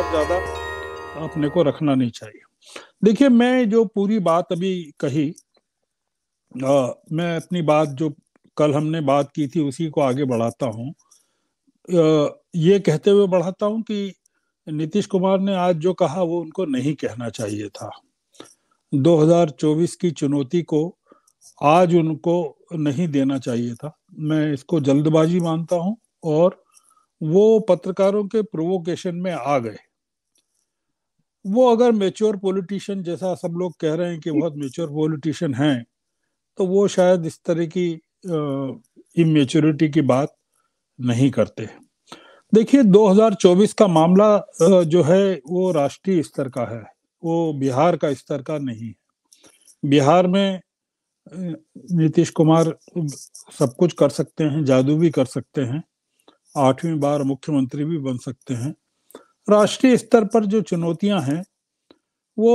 बहुत ज्यादा अपने को रखना नहीं चाहिए देखिए मैं जो पूरी बात अभी कही आ, मैं अपनी बात जो कल हमने बात की थी उसी को आगे बढ़ाता हूँ ये कहते हुए बढ़ाता हूँ कि नीतीश कुमार ने आज जो कहा वो उनको नहीं कहना चाहिए था 2024 की चुनौती को आज उनको नहीं देना चाहिए था मैं इसको जल्दबाजी मानता हूँ और वो पत्रकारों के प्रोवोकेशन में आ गए वो अगर मेच्योर पॉलिटिशियन जैसा सब लोग कह रहे हैं कि बहुत मेच्योर पॉलिटिशियन हैं तो वो शायद इस तरह की इमेच्योरिटी की बात नहीं करते देखिए 2024 का मामला जो है वो राष्ट्रीय स्तर का है वो बिहार का स्तर का नहीं है बिहार में नीतीश कुमार सब कुछ कर सकते हैं जादू भी कर सकते हैं आठवीं बार मुख्यमंत्री भी बन सकते हैं राष्ट्रीय स्तर पर जो चुनौतियां हैं वो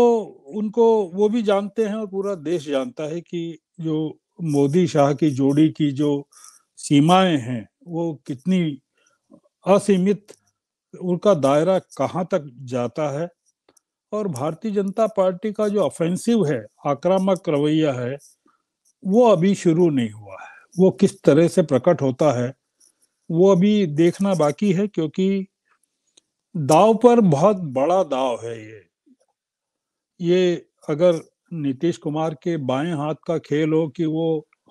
उनको वो भी जानते हैं और पूरा देश जानता है कि जो मोदी शाह की जोड़ी की जो सीमाएं हैं वो कितनी असीमित उनका दायरा कहाँ तक जाता है और भारतीय जनता पार्टी का जो ऑफेंसिव है आक्रामक रवैया है वो अभी शुरू नहीं हुआ है वो किस तरह से प्रकट होता है वो अभी देखना बाकी है क्योंकि दाव पर बहुत बड़ा दाव है ये ये अगर नीतीश कुमार के बाएं हाथ का खेल हो कि वो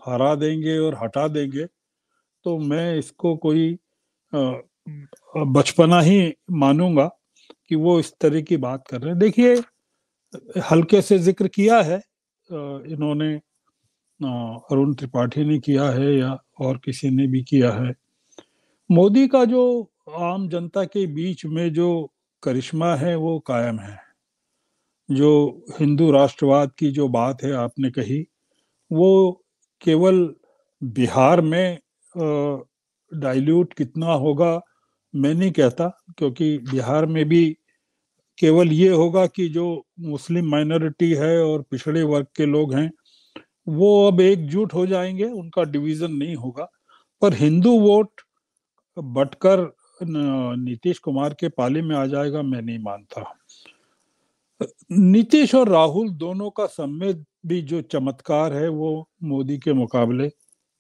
हरा देंगे और हटा देंगे तो मैं इसको कोई बचपना ही मानूंगा कि वो इस तरह की बात कर रहे हैं देखिए हल्के से जिक्र किया है इन्होंने अरुण त्रिपाठी ने किया है या और किसी ने भी किया है मोदी का जो आम जनता के बीच में जो करिश्मा है वो कायम है जो हिंदू राष्ट्रवाद की जो बात है आपने कही वो केवल बिहार में डाइल्यूट कितना होगा मैं नहीं कहता क्योंकि बिहार में भी केवल ये होगा कि जो मुस्लिम माइनॉरिटी है और पिछड़े वर्ग के लोग हैं वो अब एकजुट हो जाएंगे उनका डिवीजन नहीं होगा पर हिंदू वोट बटकर नीतीश कुमार के पाले में आ जाएगा मैं नहीं मानता नीतीश और राहुल दोनों का समय भी जो चमत्कार है वो मोदी के मुकाबले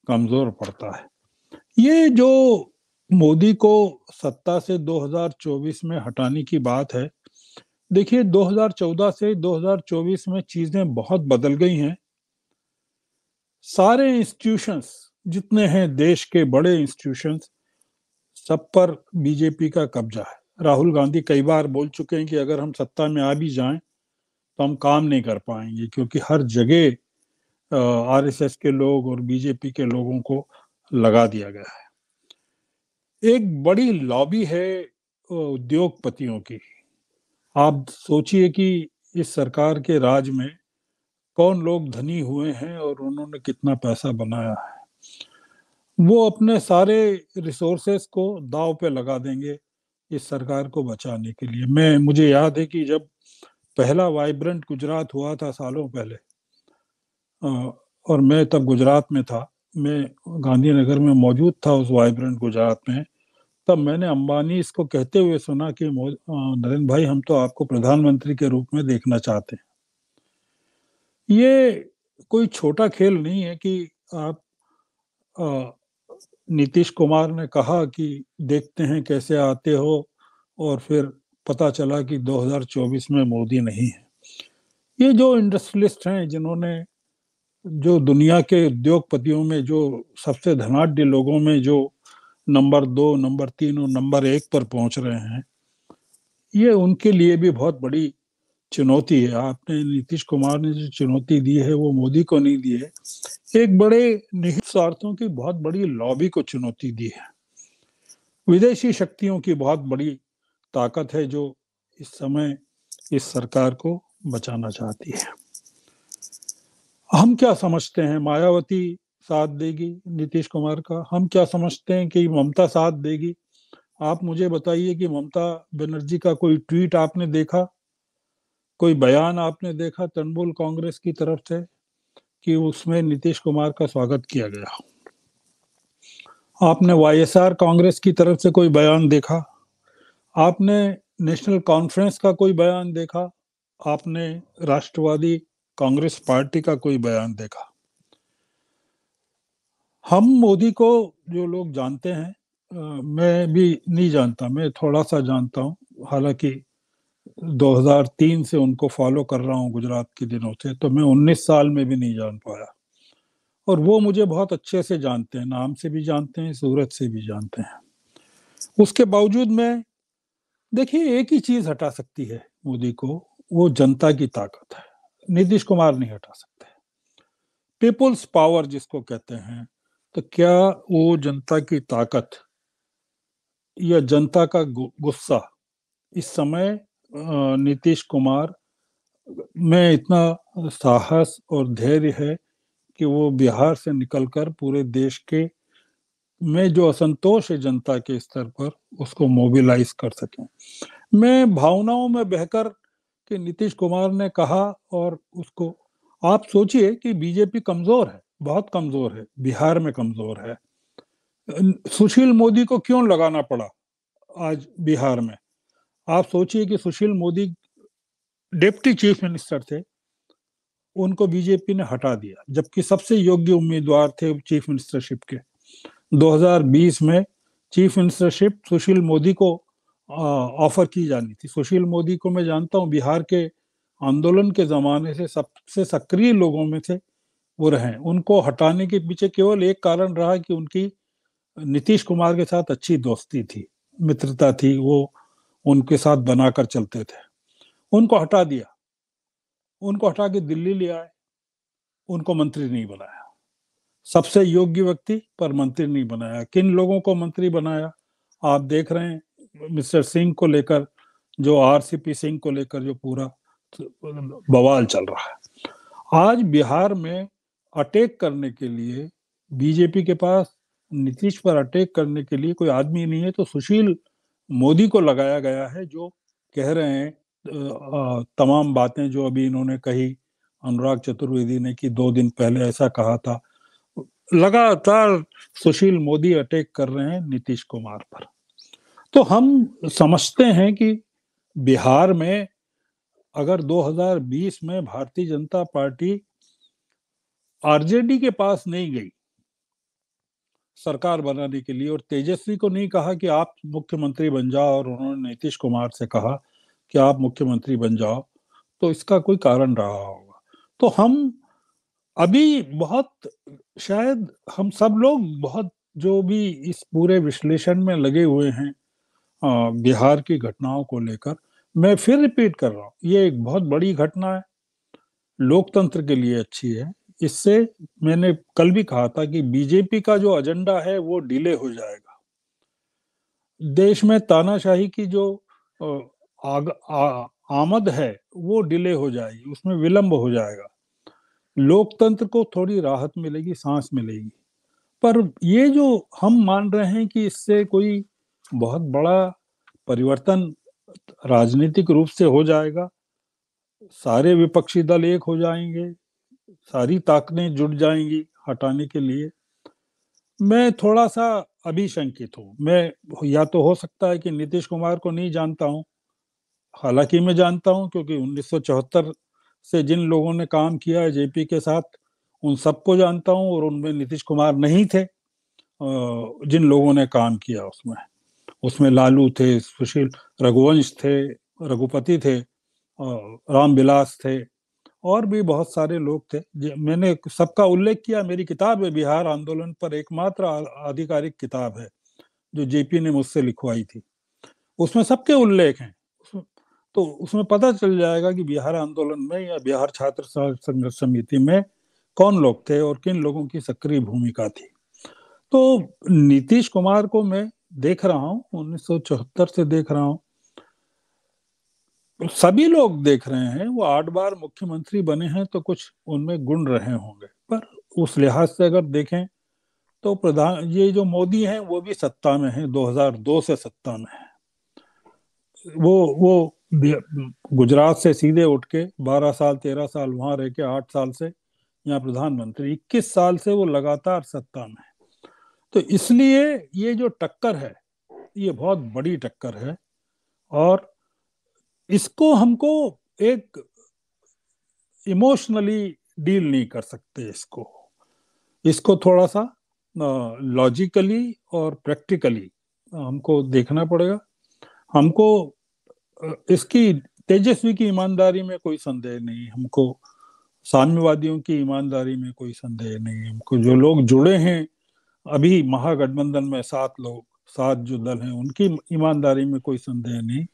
कमजोर पड़ता है ये जो मोदी को सत्ता से 2024 में हटाने की बात है देखिए 2014 से 2024 में चीजें बहुत बदल गई हैं सारे इंस्टीट्यूशंस जितने हैं देश के बड़े इंस्टीट्यूशंस सब पर बीजेपी का कब्जा है राहुल गांधी कई बार बोल चुके हैं कि अगर हम सत्ता में आ भी जाएं तो हम काम नहीं कर पाएंगे क्योंकि हर जगह आरएसएस के लोग और बीजेपी के लोगों को लगा दिया गया है एक बड़ी लॉबी है उद्योगपतियों की आप सोचिए कि इस सरकार के राज में कौन लोग धनी हुए हैं और उन्होंने कितना पैसा बनाया है वो अपने सारे रिसोर्सेस को दाव पे लगा देंगे इस सरकार को बचाने के लिए मैं मुझे याद है कि जब पहला वाइब्रेंट गुजरात हुआ था सालों पहले और मैं तब गुजरात में था मैं गांधीनगर में मौजूद था उस वाइब्रेंट गुजरात में तब मैंने अंबानी इसको कहते हुए सुना कि नरेंद्र भाई हम तो आपको प्रधानमंत्री के रूप में देखना चाहते हैं ये कोई छोटा खेल नहीं है कि आप नीतीश कुमार ने कहा कि देखते हैं कैसे आते हो और फिर पता चला कि 2024 में मोदी नहीं है ये जो इंडस्ट्रियलिस्ट हैं जिन्होंने जो दुनिया के उद्योगपतियों में जो सबसे धनाढ़ लोगों में जो नंबर दो नंबर तीन और नंबर एक पर पहुंच रहे हैं ये उनके लिए भी बहुत बड़ी चुनौती है आपने नीतीश कुमार ने जो चुनौती दी है वो मोदी को नहीं दी है एक बड़े निहित स्वार्थों की बहुत बड़ी लॉबी को चुनौती दी है विदेशी शक्तियों की बहुत बड़ी ताकत है जो इस समय इस सरकार को बचाना चाहती है हम क्या समझते हैं मायावती साथ देगी नीतीश कुमार का हम क्या समझते हैं कि ममता साथ देगी आप मुझे बताइए कि ममता बनर्जी का कोई ट्वीट आपने देखा कोई बयान आपने देखा तृणमूल कांग्रेस की तरफ से कि उसमें नीतीश कुमार का स्वागत किया गया आपने वाईएसआर कांग्रेस की तरफ से कोई बयान देखा आपने नेशनल कॉन्फ्रेंस का कोई बयान देखा आपने राष्ट्रवादी कांग्रेस पार्टी का कोई बयान देखा हम मोदी को जो लोग जानते हैं मैं भी नहीं जानता मैं थोड़ा सा जानता हूँ हालांकि 2003 से उनको फॉलो कर रहा हूँ गुजरात के दिनों से तो मैं 19 साल में भी नहीं जान पाया और वो मुझे बहुत अच्छे से जानते हैं नाम से भी जानते हैं सूरत से भी जानते हैं उसके बावजूद मैं देखिए एक ही चीज़ हटा सकती है मोदी को वो जनता की ताकत है नीतीश कुमार नहीं हटा सकते पीपुल्स पावर जिसको कहते हैं तो क्या वो जनता की ताकत या जनता का गुस्सा इस समय नीतीश कुमार में इतना साहस और धैर्य है कि वो बिहार से निकलकर पूरे देश के में जो असंतोष है जनता के स्तर पर उसको मोबिलाइज कर सकें मैं भावनाओं में बहकर कि नीतीश कुमार ने कहा और उसको आप सोचिए कि बीजेपी कमजोर है बहुत कमजोर है बिहार में कमजोर है सुशील मोदी को क्यों लगाना पड़ा आज बिहार में आप सोचिए कि Sushil Modi deputy chief minister थे उनको बीजेपी ने हटा दिया जबकि सबसे योग्य उम्मीदवार थे चीफ मिनिस्टरशिप के 2020 में चीफ मिनिस्टरशिप सुशील मोदी को ऑफर की जानी थी सुशील मोदी को मैं जानता हूँ बिहार के आंदोलन के जमाने से सबसे सक्रिय लोगों में थे वो रहे उनको हटाने के पीछे केवल एक कारण रहा कि उनकी नीतीश कुमार के साथ अच्छी दोस्ती थी मित्रता थी वो उनके साथ बनाकर चलते थे उनको हटा दिया उनको हटा के दिल्ली ले आए उनको मंत्री नहीं बनाया सबसे योग्य व्यक्ति पर मंत्री नहीं बनाया किन लोगों को मंत्री बनाया आप देख रहे हैं मिस्टर सिंह को लेकर जो आरसीपी सिंह को लेकर जो पूरा बवाल चल रहा है आज बिहार में अटैक करने के लिए बीजेपी के पास नीतीश पर अटैक करने के लिए कोई आदमी नहीं है तो सुशील मोदी को लगाया गया है जो कह रहे हैं तमाम बातें जो अभी इन्होंने कही अनुराग चतुर्वेदी ने कि दो दिन पहले ऐसा कहा था लगातार सुशील मोदी अटैक कर रहे हैं नीतीश कुमार पर तो हम समझते हैं कि बिहार में अगर 2020 में भारतीय जनता पार्टी आरजेडी के पास नहीं गई सरकार बनाने के लिए और तेजस्वी को नहीं कहा कि आप मुख्यमंत्री बन जाओ और उन्होंने नीतीश कुमार से कहा कि आप मुख्यमंत्री बन जाओ तो इसका कोई कारण रहा होगा तो हम अभी बहुत शायद हम सब लोग बहुत जो भी इस पूरे विश्लेषण में लगे हुए हैं बिहार की घटनाओं को लेकर मैं फिर रिपीट कर रहा हूँ ये एक बहुत बड़ी घटना है लोकतंत्र के लिए अच्छी है इससे मैंने कल भी कहा था कि बीजेपी का जो एजेंडा है वो डिले हो जाएगा देश में तानाशाही की जो आग, आ, आमद है वो डिले हो जाएगी उसमें विलंब हो जाएगा लोकतंत्र को थोड़ी राहत मिलेगी सांस मिलेगी पर ये जो हम मान रहे हैं कि इससे कोई बहुत बड़ा परिवर्तन राजनीतिक रूप से हो जाएगा सारे विपक्षी दल एक हो जाएंगे सारी ताकतें जुट जाएंगी हटाने के लिए मैं थोड़ा सा अभिशंकित हूँ मैं या तो हो सकता है कि नीतीश कुमार को नहीं जानता हूँ हालांकि मैं जानता हूँ क्योंकि 1974 से जिन लोगों ने काम किया है जेपी के साथ उन सबको जानता हूँ और उनमें नीतीश कुमार नहीं थे जिन लोगों ने काम किया उसमें उसमें लालू थे सुशील रघुवंश थे रघुपति थे रामविलास थे और भी बहुत सारे लोग थे मैंने सबका उल्लेख किया मेरी किताब है बिहार आंदोलन पर एकमात्र आधिकारिक किताब है जो जेपी ने मुझसे लिखवाई थी उसमें सबके उल्लेख हैं तो उसमें पता चल जाएगा कि बिहार आंदोलन में या बिहार छात्र संघर्ष समिति में कौन लोग थे और किन लोगों की सक्रिय भूमिका थी तो नीतीश कुमार को मैं देख रहा हूँ उन्नीस से देख रहा हूँ सभी लोग देख रहे हैं वो आठ बार मुख्यमंत्री बने हैं तो कुछ उनमें गुण रहे होंगे पर उस लिहाज से अगर देखें तो प्रधान ये जो मोदी हैं वो भी सत्ता में हैं 2002 से सत्ता में हैं वो वो गुजरात से सीधे उठ के बारह साल तेरह साल वहां रह के आठ साल से यहाँ प्रधानमंत्री इक्कीस साल से वो लगातार सत्ता में है तो इसलिए ये जो टक्कर है ये बहुत बड़ी टक्कर है और इसको हमको एक इमोशनली डील नहीं कर सकते इसको इसको थोड़ा सा लॉजिकली और प्रैक्टिकली हमको देखना पड़ेगा हमको इसकी तेजस्वी की ईमानदारी में कोई संदेह नहीं हमको साम्यवादियों की ईमानदारी में कोई संदेह नहीं हमको जो लोग जुड़े हैं अभी महागठबंधन में सात लोग सात जो दल हैं उनकी ईमानदारी में कोई संदेह नहीं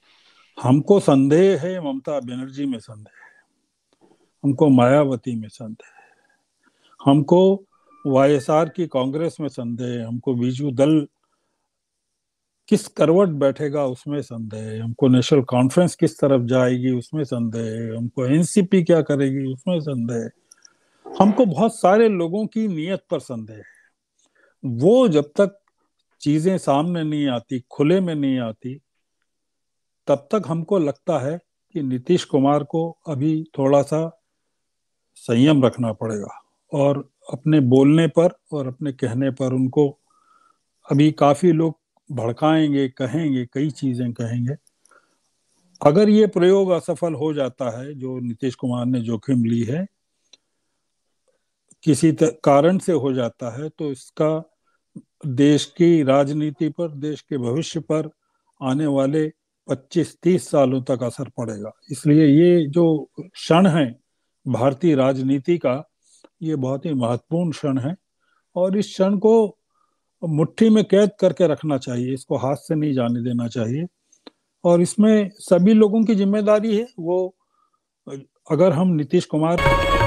हमको संदेह है ममता बनर्जी में संदेह है हमको मायावती में संदेह है हमको वाईएसआर की कांग्रेस में संदेह है हमको बीजू दल किस करवट बैठेगा उसमें संदेह है हमको नेशनल कॉन्फ्रेंस किस तरफ जाएगी उसमें संदेह है हमको एनसीपी क्या करेगी उसमें संदेह है हमको बहुत सारे लोगों की नीयत पर संदेह है वो जब तक चीजें सामने नहीं आती खुले में नहीं आती तब तक हमको लगता है कि नीतीश कुमार को अभी थोड़ा सा संयम रखना पड़ेगा और अपने बोलने पर और अपने कहने पर उनको अभी काफी लोग भड़काएंगे कहेंगे कई चीजें कहेंगे अगर ये प्रयोग असफल हो जाता है जो नीतीश कुमार ने जोखिम ली है किसी कारण से हो जाता है तो इसका देश की राजनीति पर देश के भविष्य पर आने वाले पच्चीस तीस सालों तक असर पड़ेगा इसलिए ये जो क्षण है भारतीय राजनीति का ये बहुत ही महत्वपूर्ण क्षण है और इस क्षण को मुट्ठी में कैद करके रखना चाहिए इसको हाथ से नहीं जाने देना चाहिए और इसमें सभी लोगों की जिम्मेदारी है वो अगर हम नीतीश कुमार